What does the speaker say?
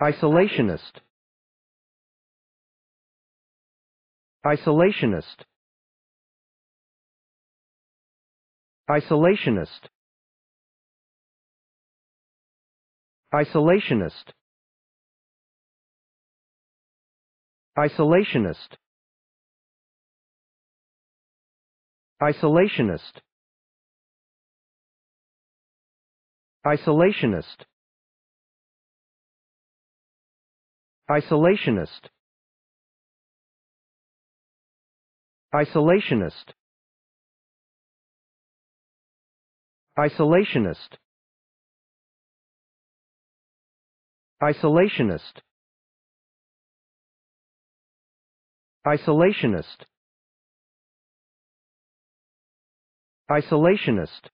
Isolationist. Isolationist. Isolationist. Isolationist. Isolationist. Isolationist. Isolationist. Isolationist Isolationist Isolationist Isolationist Isolationist Isolationist